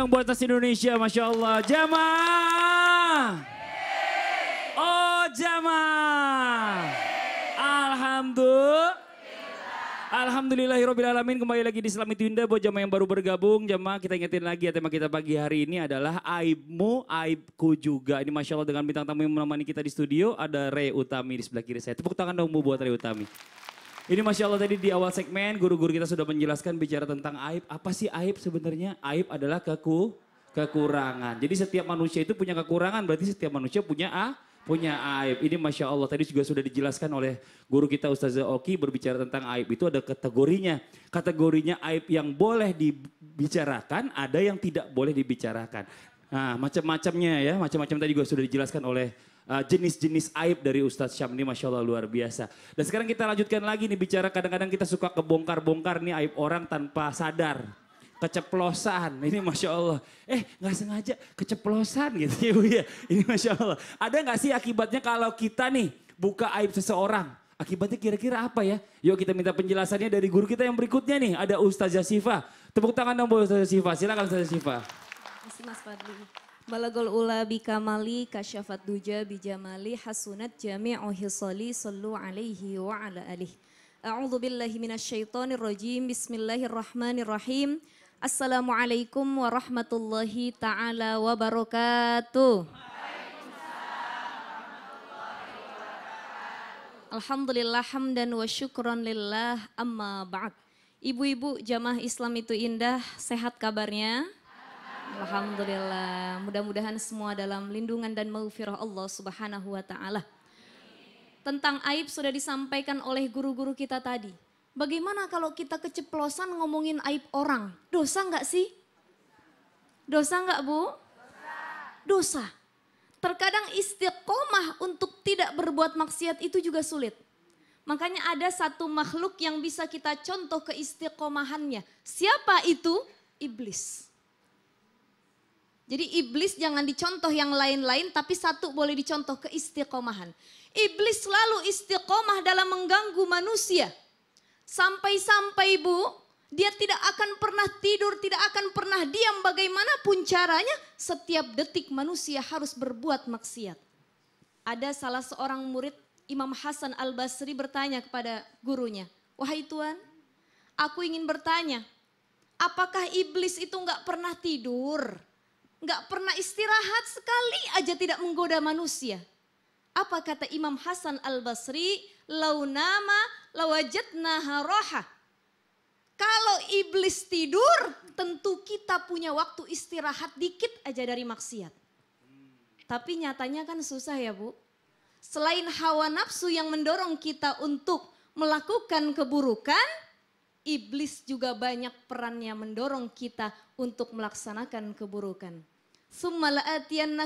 dong buat tas Indonesia, Masya Allah. Jama! Oh Jama! Alhamdulillah. Alhamdulillahirrohmanirrohim Kembali lagi di Islami Tunda buat jamaah yang baru bergabung. Jamaah kita ingetin lagi ya tema kita pagi hari ini adalah aibmu, aibku juga. Ini Masya Allah dengan bintang tamu yang menemani kita di studio ada Rey Utami di sebelah kiri saya. Tepuk tangan dong Bu buat Rey Utami. Ini Masya Allah tadi di awal segmen guru-guru kita sudah menjelaskan bicara tentang aib. Apa sih aib sebenarnya? Aib adalah keku, kekurangan. Jadi setiap manusia itu punya kekurangan berarti setiap manusia punya a, punya aib. Ini Masya Allah tadi juga sudah dijelaskan oleh guru kita Ustazah Oki berbicara tentang aib. Itu ada kategorinya. Kategorinya aib yang boleh dibicarakan, ada yang tidak boleh dibicarakan. Nah macam-macamnya ya, macam-macam tadi juga sudah dijelaskan oleh Eh, jenis-jenis uh, aib dari Ustadz Syam ini Masya Allah luar biasa. Dan sekarang kita lanjutkan lagi nih bicara kadang-kadang kita suka kebongkar-bongkar nih aib orang tanpa sadar. Keceplosan, ini Masya Allah. Eh gak sengaja keceplosan gitu ya Bu ya. Ini Masya Allah. Ada gak sih akibatnya kalau kita nih buka aib seseorang? Akibatnya kira-kira apa ya? Yuk kita minta penjelasannya dari guru kita yang berikutnya nih. Ada Ustazah Siva. Tepuk tangan dong buat Ustazah Siva. Silakan Ustazah Siva. Terima kasih Mas Fadli. Balagol ula mali kasyafat duja bijamali hasunat jami'u hisali sallu alaihi wa ala alih. A'udhu billahi minasyaitonir rajim. Bismillahirrahmanirrahim. Assalamualaikum warahmatullahi taala wabarakatuh. Alhamdulillah hamdan wa syukran lillah amma ba'd. Ibu-ibu jamaah Islam itu indah, sehat kabarnya? Alhamdulillah. Mudah-mudahan semua dalam lindungan dan maufirah Allah Subhanahu wa taala. Tentang aib sudah disampaikan oleh guru-guru kita tadi. Bagaimana kalau kita keceplosan ngomongin aib orang? Dosa enggak sih? Dosa enggak, Bu? Dosa. Terkadang istiqomah untuk tidak berbuat maksiat itu juga sulit. Makanya ada satu makhluk yang bisa kita contoh keistiqomahannya. Siapa itu? Iblis. Jadi iblis jangan dicontoh yang lain-lain tapi satu boleh dicontoh ke keistiqomahan. Iblis selalu istiqomah dalam mengganggu manusia. Sampai-sampai Bu, dia tidak akan pernah tidur, tidak akan pernah diam bagaimanapun caranya. Setiap detik manusia harus berbuat maksiat. Ada salah seorang murid Imam Hasan Al-Basri bertanya kepada gurunya, Wahai Tuhan, aku ingin bertanya, apakah iblis itu nggak pernah tidur? nggak pernah istirahat sekali aja tidak menggoda manusia. Apa kata Imam Hasan Al-Basri? Lau Launama lawajatna haroha. Kalau iblis tidur, tentu kita punya waktu istirahat dikit aja dari maksiat. Tapi nyatanya kan susah ya Bu. Selain hawa nafsu yang mendorong kita untuk melakukan keburukan, iblis juga banyak perannya mendorong kita untuk melaksanakan keburukan. aidihim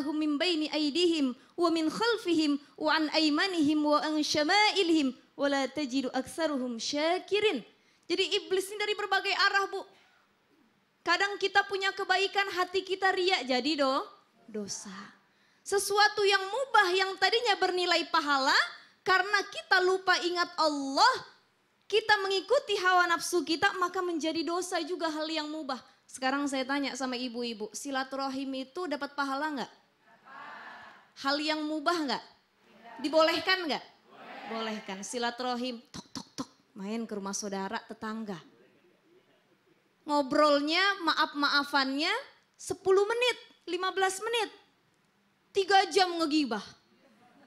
khalfihim wa an aimanihim wa Jadi iblis ini dari berbagai arah bu. Kadang kita punya kebaikan hati kita riak jadi do, dosa. Sesuatu yang mubah yang tadinya bernilai pahala karena kita lupa ingat Allah kita mengikuti hawa nafsu kita maka menjadi dosa juga hal yang mubah. Sekarang saya tanya sama ibu-ibu, silaturahim itu dapat pahala nggak? Hal yang mubah nggak? Dibolehkan nggak? Bolehkan. Silaturahim, tok tok tok, main ke rumah saudara, tetangga. Ngobrolnya, maaf-maafannya 10 menit, 15 menit. 3 jam ngegibah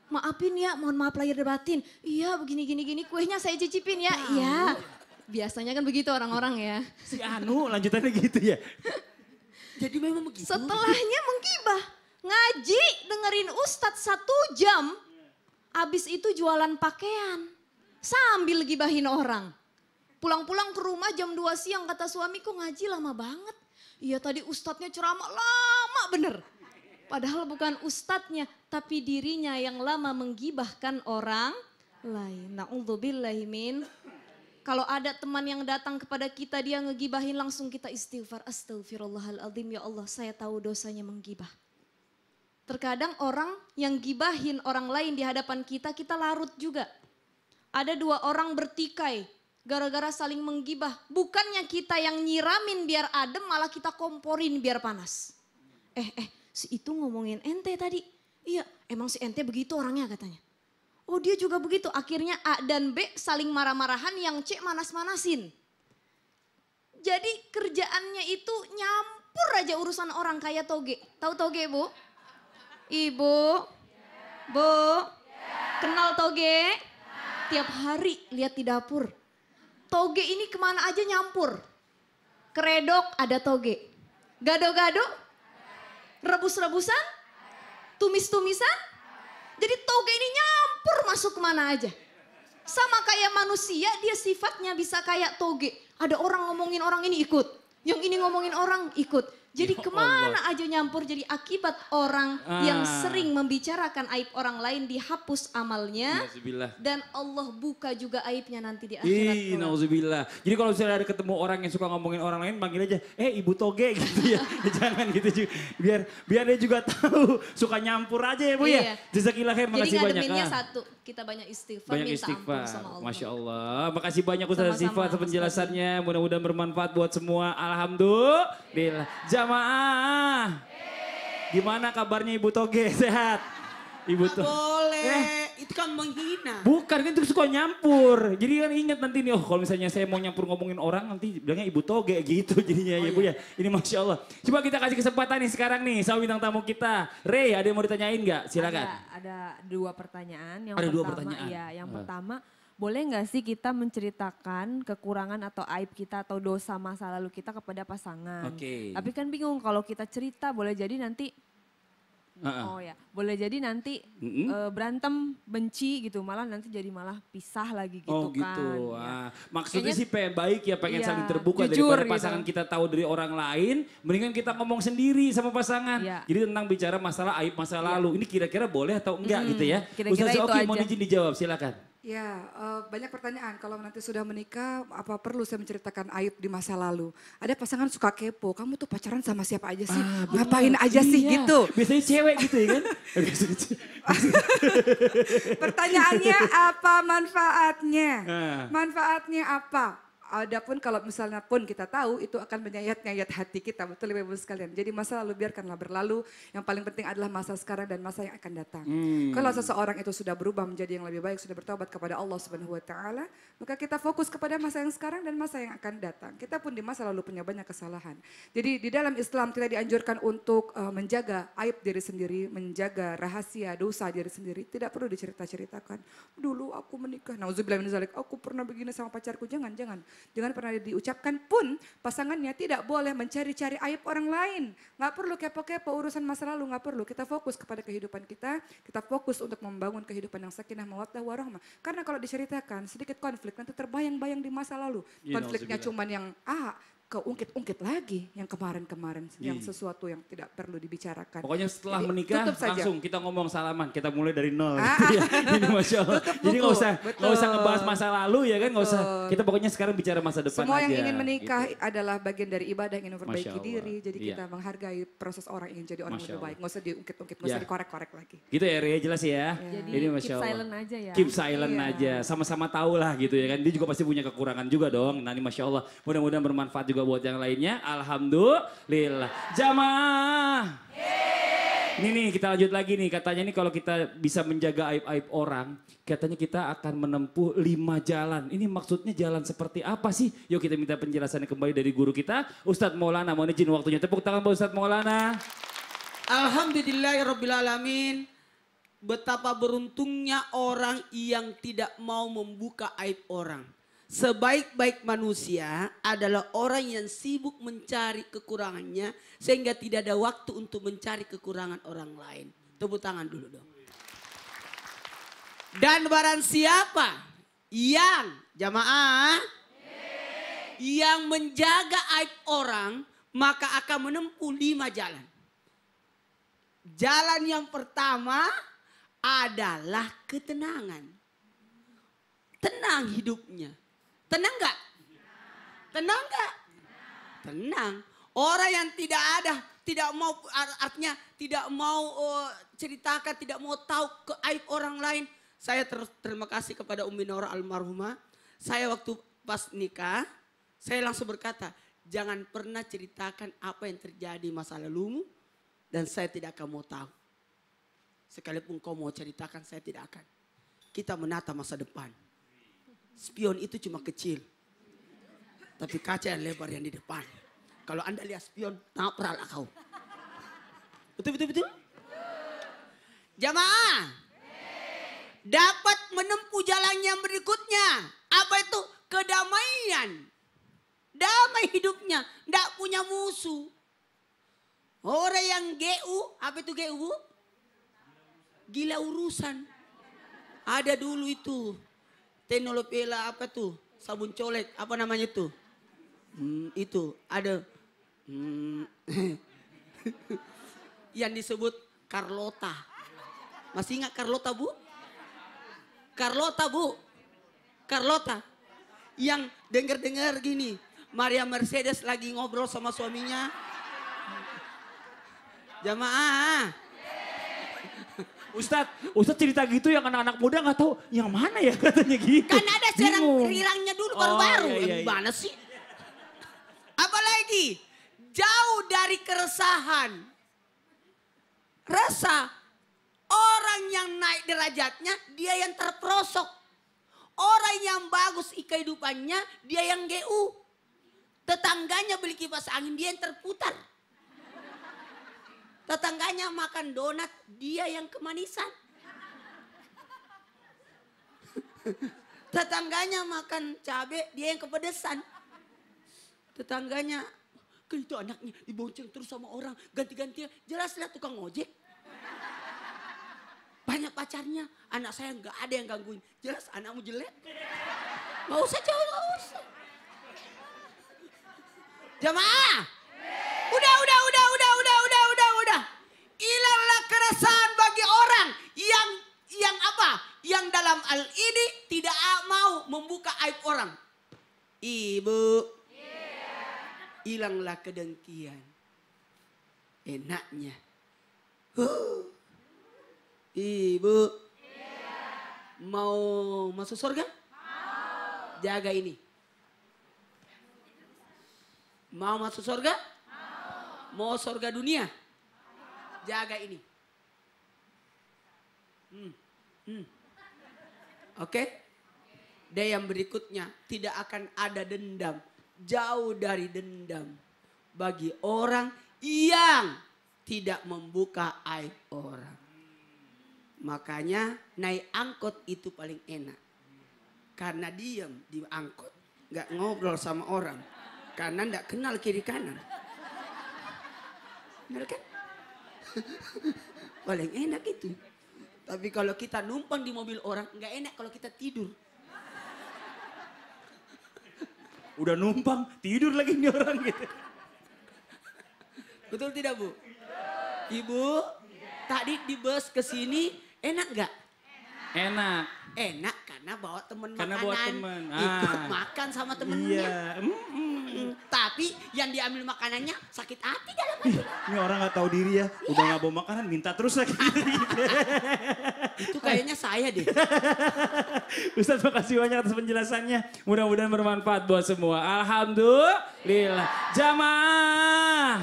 maafin ya, mohon maaf lahir dan batin. Iya begini gini gini kuenya saya cicipin ya. Nah. Iya. Nah. Biasanya kan begitu orang-orang ya. Si Anu lanjutannya gitu ya. Jadi memang begitu. Setelahnya menggibah. Ngaji dengerin Ustadz satu jam. Abis itu jualan pakaian. Sambil gibahin orang. Pulang-pulang ke rumah jam 2 siang kata suamiku ngaji lama banget. Iya tadi ustadznya ceramah lama bener. Padahal bukan ustadznya tapi dirinya yang lama menggibahkan orang lain. Na'udzubillahimin kalau ada teman yang datang kepada kita, dia ngegibahin langsung kita istighfar. Astagfirullahaladzim, ya Allah saya tahu dosanya menggibah. Terkadang orang yang gibahin orang lain di hadapan kita, kita larut juga. Ada dua orang bertikai, gara-gara saling menggibah. Bukannya kita yang nyiramin biar adem, malah kita komporin biar panas. Eh, eh, si itu ngomongin ente tadi. Iya, emang si ente begitu orangnya katanya. Oh dia juga begitu. Akhirnya A dan B saling marah-marahan yang C manas-manasin. Jadi kerjaannya itu nyampur aja urusan orang kaya toge. Tahu toge bu? Ibu? Bu? Kenal toge? Tiap hari lihat di dapur. Toge ini kemana aja nyampur. Kredok ada toge. Gado-gado? Rebus-rebusan? Tumis-tumisan? Jadi toge ini nyampur campur masuk kemana aja. Sama kayak manusia dia sifatnya bisa kayak toge. Ada orang ngomongin orang ini ikut. Yang ini ngomongin orang ikut. Jadi ya kemana aja nyampur. Jadi akibat orang ah. yang sering membicarakan aib orang lain dihapus amalnya. Dan Allah buka juga aibnya nanti di akhirat. Ih, nauzubillah. Jadi kalau misalnya ada ketemu orang yang suka ngomongin orang lain, panggil aja, eh ibu toge gitu ya. Jangan gitu juga. Biar biar dia juga tahu suka nyampur aja ya Bu ya. iya. ya. Jazakillah khair, makasih Jadi banyak. Jadi ngademinnya ah. satu, kita banyak istighfar, banyak minta istighfar. ampun sama Allah. Masya Allah. Makasih banyak Ustaz Sifat penjelasannya. Mudah-mudahan bermanfaat buat semua. Alhamdulillah. Iya. Jam jamaah. Gimana kabarnya Ibu Toge? Sehat? Ibu Toge. boleh. Eh itu kan menghina. Bukan, kan itu suka nyampur. Jadi kan ingat nanti nih, oh kalau misalnya saya mau nyampur ngomongin orang, nanti bilangnya ibu toge gitu jadinya oh, ya iya. Bu ya. Ini Masya Allah. Coba kita kasih kesempatan nih sekarang nih sama bintang tamu kita. Rey, ada yang mau ditanyain nggak? Silakan. Ada, ada dua pertanyaan. Yang ada pertama, dua pertanyaan? Iya, yang ah. pertama boleh nggak sih kita menceritakan kekurangan atau aib kita atau dosa masa lalu kita kepada pasangan? Oke. Okay. Tapi kan bingung kalau kita cerita boleh jadi nanti Uh-uh. Oh ya, boleh jadi nanti mm-hmm. uh, berantem benci gitu, malah nanti jadi malah pisah lagi gitu oh, gitu. kan. gitu. Ya. Ah, maksudnya sih pengen baik ya, pengen iya, saling terbuka jujur, daripada gitu. pasangan gitu. kita tahu dari orang lain, mendingan kita ngomong sendiri sama pasangan. Iya. Jadi tentang bicara masalah aib masa iya. lalu, ini kira-kira boleh atau enggak mm, gitu ya. Kira-kira Ustaz, oke mau izin dijawab, silakan. Ya, uh, banyak pertanyaan. Kalau nanti sudah menikah, apa perlu saya menceritakan aib di masa lalu? Ada pasangan suka kepo, kamu tuh pacaran sama siapa aja sih? Ah, Ngapain oh, aja iya. sih gitu? Biasanya cewek gitu ya kan? Pertanyaannya apa manfaatnya? Ah. Manfaatnya apa? Adapun kalau misalnya pun kita tahu itu akan menyayat-nyayat hati kita, betul ibu-ibu sekalian. Jadi masa lalu biarkanlah berlalu. Yang paling penting adalah masa sekarang dan masa yang akan datang. Hmm. Kalau seseorang itu sudah berubah menjadi yang lebih baik, sudah bertobat kepada Allah Subhanahu wa taala, maka kita fokus kepada masa yang sekarang dan masa yang akan datang. Kita pun di masa lalu punya banyak kesalahan. Jadi di dalam Islam kita dianjurkan untuk uh, menjaga aib diri sendiri, menjaga rahasia dosa diri sendiri. Tidak perlu dicerita-ceritakan. Dulu aku menikah, nauzubillah min aku pernah begini sama pacarku. Jangan, jangan. Dengan pernah diucapkan pun pasangannya tidak boleh mencari-cari aib orang lain. Nggak perlu kepo-kepo urusan masa lalu, nggak perlu. Kita fokus kepada kehidupan kita, kita fokus untuk membangun kehidupan yang sakinah, mawaddah, warahmah. Karena kalau diceritakan sedikit konflik, nanti terbayang-bayang di masa lalu. Iya, Konfliknya cuman yang A, keungkit-ungkit lagi yang kemarin-kemarin iya. yang sesuatu yang tidak perlu dibicarakan. Pokoknya setelah Jadi, menikah langsung kita ngomong salaman, kita mulai dari nol. Ah, ah. Iya, ini masya Allah. Jadi nggak usah nggak usah ngebahas masa lalu ya kan, nggak usah. Kita pokoknya sekarang bicara masa depan Semua aja. yang ingin menikah gitu. adalah bagian dari ibadah yang ingin memperbaiki diri. Jadi iya. kita menghargai proses orang ingin jadi orang yang lebih baik. Nggak usah diungkit-ungkit, nggak ya. usah dikorek-korek lagi. Gitu ya Ria jelas ya. ya. Jadi, Jadi masya keep silent aja ya. Keep silent iya. aja, sama-sama tahu lah gitu ya kan. Dia juga pasti punya kekurangan juga dong. Nanti masya Allah, mudah-mudahan bermanfaat juga juga buat yang lainnya. Alhamdulillah. Jamaah. Ini nih kita lanjut lagi nih katanya nih kalau kita bisa menjaga aib-aib orang katanya kita akan menempuh lima jalan. Ini maksudnya jalan seperti apa sih? Yuk kita minta penjelasannya kembali dari guru kita Ustadz Maulana. Mohon izin waktunya. Tepuk tangan buat Ustadz Maulana. Alhamdulillahirrabbilalamin. Betapa beruntungnya orang yang tidak mau membuka aib orang. Sebaik-baik manusia adalah orang yang sibuk mencari kekurangannya sehingga tidak ada waktu untuk mencari kekurangan orang lain. Tepuk tangan dulu dong. Dan barang siapa yang jamaah yang menjaga aib orang maka akan menempuh lima jalan. Jalan yang pertama adalah ketenangan. Tenang hidupnya Tenang nggak? Tenang nggak? Tenang. Orang yang tidak ada, tidak mau artinya tidak mau oh, ceritakan, tidak mau tahu ke aib orang lain. Saya ter terima kasih kepada Umi Nora almarhumah. Saya waktu pas nikah, saya langsung berkata, jangan pernah ceritakan apa yang terjadi masa lalumu dan saya tidak akan mau tahu. Sekalipun kau mau ceritakan, saya tidak akan. Kita menata masa depan. Spion itu cuma kecil. Tapi kaca yang lebar yang di depan. Kalau Anda lihat spion, napralah kau. Betul, betul, betul? Jamaah. Dapat menempuh jalan yang berikutnya. Apa itu? Kedamaian. Damai hidupnya. Tidak punya musuh. Orang yang GU, apa itu GU? Gila urusan. Ada dulu itu. Teknologi lah apa tuh? Sabun colek, apa namanya tuh? Hmm, itu ada hmm, yang disebut Carlota. Masih ingat Carlota bu? Carlota bu? Carlota? Yang dengar-dengar gini, Maria Mercedes lagi ngobrol sama suaminya. Jamaah, Ustadz, Ustadz cerita gitu yang anak-anak muda nggak tahu yang mana ya katanya gitu. Kan ada sekarang hilangnya dulu baru-baru. Oh, iya, iya, iya. Mana sih? Apalagi jauh dari keresahan. rasa Orang yang naik derajatnya dia yang terperosok. Orang yang bagus kehidupannya dia yang GU. Tetangganya beli kipas angin dia yang terputar. Tetangganya makan donat, dia yang kemanisan. Tetangganya makan cabai, dia yang kepedesan. Tetangganya, ke itu anaknya dibonceng terus sama orang, ganti ganti Jelas lihat tukang ojek. Banyak pacarnya, anak saya nggak ada yang gangguin. Jelas anakmu jelek. Gak usah jauh, gak usah. Jamaah, udah, udah, udah, udah, udah, udah kebiasaan bagi orang yang yang apa? Yang dalam hal ini tidak mau membuka aib orang. Ibu, hilanglah yeah. kedengkian. Enaknya. Huh. Ibu, yeah. mau masuk surga? Mau. Jaga ini. Mau masuk surga? Mau. Mau surga dunia? Jaga ini. Hmm, hmm. Oke? Okay? Dan yang berikutnya, tidak akan ada dendam. Jauh dari dendam. Bagi orang yang tidak membuka aib orang. Makanya naik angkot itu paling enak. Karena diam di angkot. Gak ngobrol sama orang. Karena gak kenal kiri kanan. Bener kan? paling enak itu. Tapi kalau kita numpang di mobil orang, nggak enak kalau kita tidur. Udah numpang, tidur lagi nih orang gitu. Betul tidak Bu? Ibu, tadi di bus ke sini enak nggak? Enak. Enak karena bawa temen karena makanan. Bawa temen. Ah. Ikut makan sama temennya. Iya. Mm -mm. Tapi yang diambil makanannya sakit hati dalam hati. Ini orang gak tahu diri ya. Iya. Udah iya. gak bawa makanan minta terus lagi. Itu kayaknya saya deh. Ustadz makasih banyak atas penjelasannya. Mudah-mudahan bermanfaat buat semua. Alhamdulillah. Jamaah.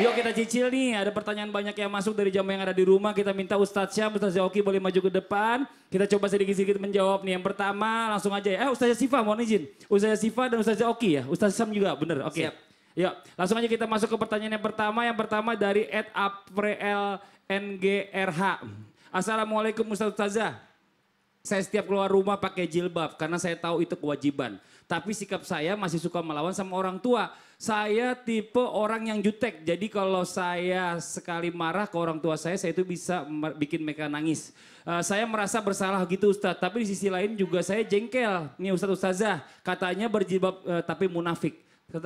Yuk kita cicil nih, ada pertanyaan banyak yang masuk dari jamaah yang ada di rumah. Kita minta Ustadz Syam, Ustadz Zawki boleh maju ke depan. Kita coba sedikit-sedikit menjawab nih. Yang pertama langsung aja ya. Eh Ustadz Sifa mohon izin. Ustadz Sifa dan Ustadz Zawki ya. Ustadz Syam juga bener oke. Okay. Yuk langsung aja kita masuk ke pertanyaan yang pertama. Yang pertama dari Ed April NGRH. Assalamualaikum Ustadz Ustazah. Saya setiap keluar rumah pakai jilbab karena saya tahu itu kewajiban. Tapi sikap saya masih suka melawan sama orang tua. Saya tipe orang yang jutek. Jadi kalau saya sekali marah ke orang tua saya, saya itu bisa bikin mereka nangis. Uh, saya merasa bersalah gitu Ustaz. Tapi di sisi lain juga saya jengkel. Nih Ustaz Ustazah, katanya berjilbab uh, tapi munafik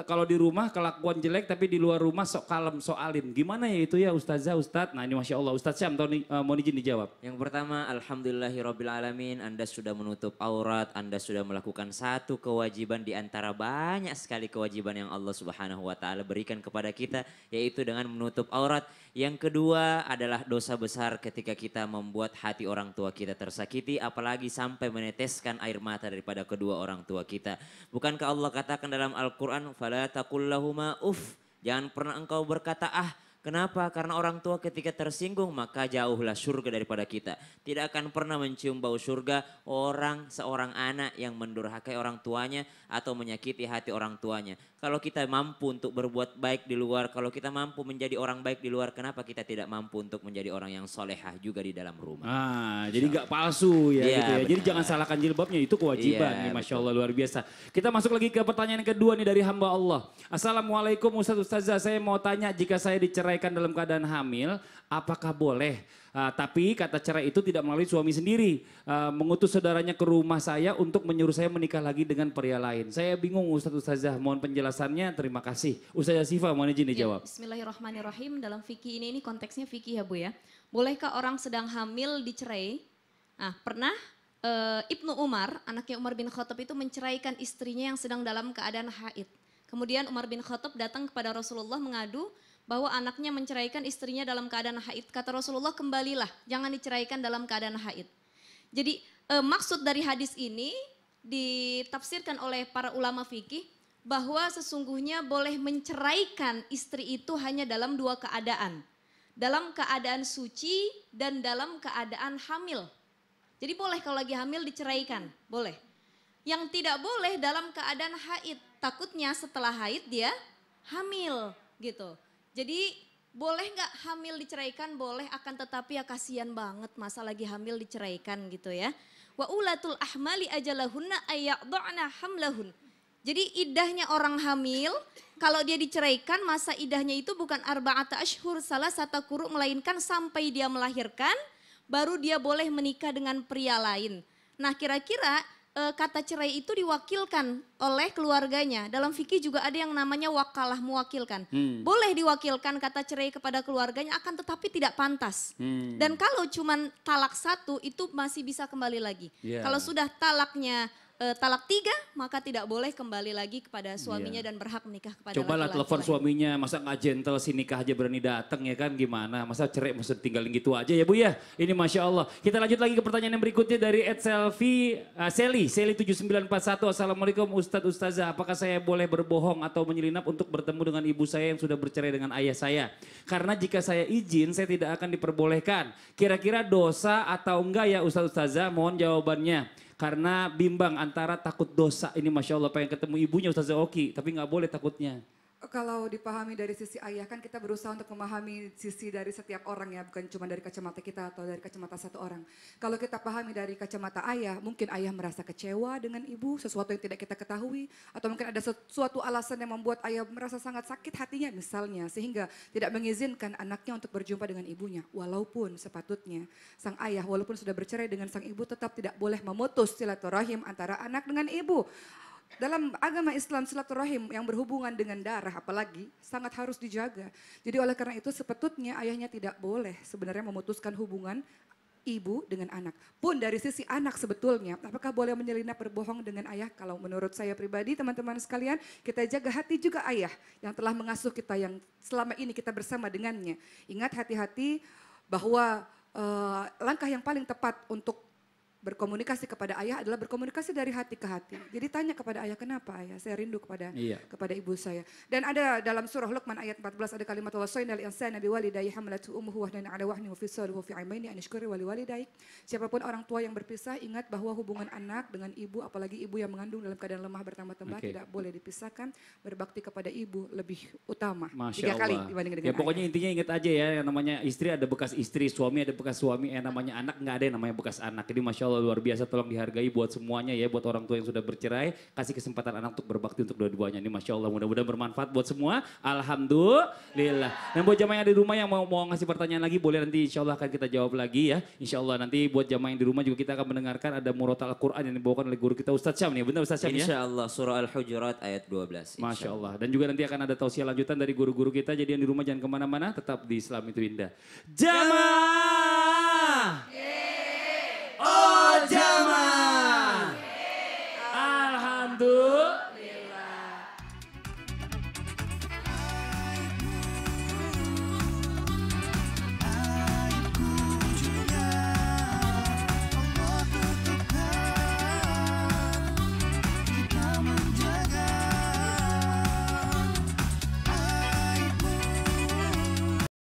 kalau di rumah kelakuan jelek tapi di luar rumah sok kalem, sok alim. Gimana ya itu ya Ustazah, Ustaz? Nah ini Masya Allah, Ustaz Syam tahu nih, uh, mau izin dijawab. Yang pertama, Alhamdulillahirrabbilalamin, Anda sudah menutup aurat, Anda sudah melakukan satu kewajiban di antara banyak sekali kewajiban yang Allah Subhanahu Wa Ta'ala berikan kepada kita, yaitu dengan menutup aurat. Yang kedua adalah dosa besar ketika kita membuat hati orang tua kita tersakiti, apalagi sampai meneteskan air mata daripada kedua orang tua kita. Bukankah Allah katakan dalam Al-Quran, fala taqullahuma uff. Jangan pernah engkau berkata ah Kenapa? Karena orang tua ketika tersinggung maka jauhlah surga daripada kita. Tidak akan pernah mencium bau surga orang seorang anak yang mendurhakai orang tuanya atau menyakiti hati orang tuanya. Kalau kita mampu untuk berbuat baik di luar, kalau kita mampu menjadi orang baik di luar, kenapa kita tidak mampu untuk menjadi orang yang solehah juga di dalam rumah? Ah, jadi nggak palsu ya, ya gitu ya. Jadi jangan salahkan jilbabnya itu kewajiban. Ya, Masya Allah luar biasa. Kita masuk lagi ke pertanyaan kedua nih dari hamba Allah. Assalamualaikum Ustaz Ustazah, saya mau tanya jika saya dicerai menceraikan dalam keadaan hamil, apakah boleh? Uh, tapi kata cerai itu tidak melalui suami sendiri. Uh, mengutus saudaranya ke rumah saya untuk menyuruh saya menikah lagi dengan pria lain. Saya bingung Ustaz Ustazah, mohon penjelasannya. Terima kasih. Ustazah Siva, mohon izin ya, dijawab. Ya, Bismillahirrahmanirrahim. Dalam fikih ini, ini konteksnya fikih ya Bu ya. Bolehkah orang sedang hamil dicerai? Nah, pernah uh, Ibnu Umar, anaknya Umar bin Khattab itu menceraikan istrinya yang sedang dalam keadaan haid. Kemudian Umar bin Khattab datang kepada Rasulullah mengadu, bahwa anaknya menceraikan istrinya dalam keadaan haid. Kata Rasulullah, kembalilah, jangan diceraikan dalam keadaan haid. Jadi e, maksud dari hadis ini ditafsirkan oleh para ulama fikih bahwa sesungguhnya boleh menceraikan istri itu hanya dalam dua keadaan. Dalam keadaan suci dan dalam keadaan hamil. Jadi boleh kalau lagi hamil diceraikan, boleh. Yang tidak boleh dalam keadaan haid, takutnya setelah haid dia hamil gitu. Jadi boleh nggak hamil diceraikan? Boleh akan tetapi ya kasihan banget masa lagi hamil diceraikan gitu ya. Wa ulatul ahmali ajalahunna ayyadhana hamlahun. Jadi idahnya orang hamil, kalau dia diceraikan masa idahnya itu bukan arba'ata ashur salah satu kuruk melainkan sampai dia melahirkan, baru dia boleh menikah dengan pria lain. Nah kira-kira e, kata cerai itu diwakilkan oleh keluarganya. Dalam fikih juga ada yang namanya wakalah mewakilkan. Hmm. Boleh diwakilkan kata cerai kepada keluarganya akan tetapi tidak pantas. Hmm. Dan kalau cuman talak satu itu masih bisa kembali lagi. Yeah. Kalau sudah talaknya e, talak tiga maka tidak boleh kembali lagi kepada suaminya yeah. dan berhak menikah kepada Coba lah telepon suaminya, masa nggak gentle sih nikah aja berani datang ya kan gimana? Masa cerai masa tinggalin gitu aja ya Bu ya? Ini Masya Allah. Kita lanjut lagi ke pertanyaan yang berikutnya dari Ed Selfie, uh, Sally, Sally 7941. Assalamualaikum Ustadz Ustazah, apakah saya boleh berbohong atau menyelinap untuk bertemu dengan ibu saya yang sudah bercerai dengan ayah saya? Karena jika saya izin, saya tidak akan diperbolehkan. Kira-kira dosa atau enggak ya Ustadz Ustazah? Mohon jawabannya. Karena bimbang antara takut dosa ini Masya Allah pengen ketemu ibunya Ustaz Oki. Tapi nggak boleh takutnya kalau dipahami dari sisi ayah kan kita berusaha untuk memahami sisi dari setiap orang ya, bukan cuma dari kacamata kita atau dari kacamata satu orang. Kalau kita pahami dari kacamata ayah, mungkin ayah merasa kecewa dengan ibu, sesuatu yang tidak kita ketahui, atau mungkin ada sesuatu alasan yang membuat ayah merasa sangat sakit hatinya misalnya, sehingga tidak mengizinkan anaknya untuk berjumpa dengan ibunya. Walaupun sepatutnya sang ayah walaupun sudah bercerai dengan sang ibu tetap tidak boleh memutus silaturahim antara anak dengan ibu dalam agama Islam silaturahim yang berhubungan dengan darah apalagi sangat harus dijaga. Jadi oleh karena itu sepetutnya ayahnya tidak boleh sebenarnya memutuskan hubungan ibu dengan anak. Pun dari sisi anak sebetulnya, apakah boleh menyelinap berbohong dengan ayah? Kalau menurut saya pribadi, teman-teman sekalian, kita jaga hati juga ayah yang telah mengasuh kita, yang selama ini kita bersama dengannya. Ingat hati-hati bahwa uh, langkah yang paling tepat untuk berkomunikasi kepada ayah adalah berkomunikasi dari hati ke hati. Jadi tanya kepada ayah kenapa ayah, saya rindu kepada iya. kepada ibu saya. Dan ada dalam surah Luqman ayat 14 ada kalimat wasainal insana biwalidayhi hamalathu ummuhu wahnan ala wahni wa fisaluhu fi aimaini an ishkuri wali walidayk. Siapapun orang tua yang berpisah ingat bahwa hubungan anak dengan ibu apalagi ibu yang mengandung dalam keadaan lemah bertambah-tambah okay. tidak boleh dipisahkan. Berbakti kepada ibu lebih utama. Masya Tiga Allah. kali dibanding dengan ya, ayah. pokoknya intinya ingat aja ya yang namanya istri ada bekas istri, suami ada bekas suami, yang namanya anak nggak ada yang namanya bekas anak. Jadi Masya Allah luar biasa tolong dihargai buat semuanya ya buat orang tua yang sudah bercerai kasih kesempatan anak untuk berbakti untuk dua-duanya ini masya Allah mudah-mudahan bermanfaat buat semua alhamdulillah dan nah, buat jamaah yang di rumah yang mau mau ngasih pertanyaan lagi boleh nanti insya Allah akan kita jawab lagi ya insya Allah nanti buat jamaah yang di rumah juga kita akan mendengarkan ada murotal Al-Quran yang dibawakan oleh guru kita Ustadz Syam nih benar Ustadz Syam ya insya Allah surah Al-Hujurat ayat 12 insya masya Allah dan juga nanti akan ada tausiah lanjutan dari guru-guru kita jadi yang di rumah jangan kemana-mana tetap di Islam itu indah jamaah Oh! zaman. Alhamdulillah.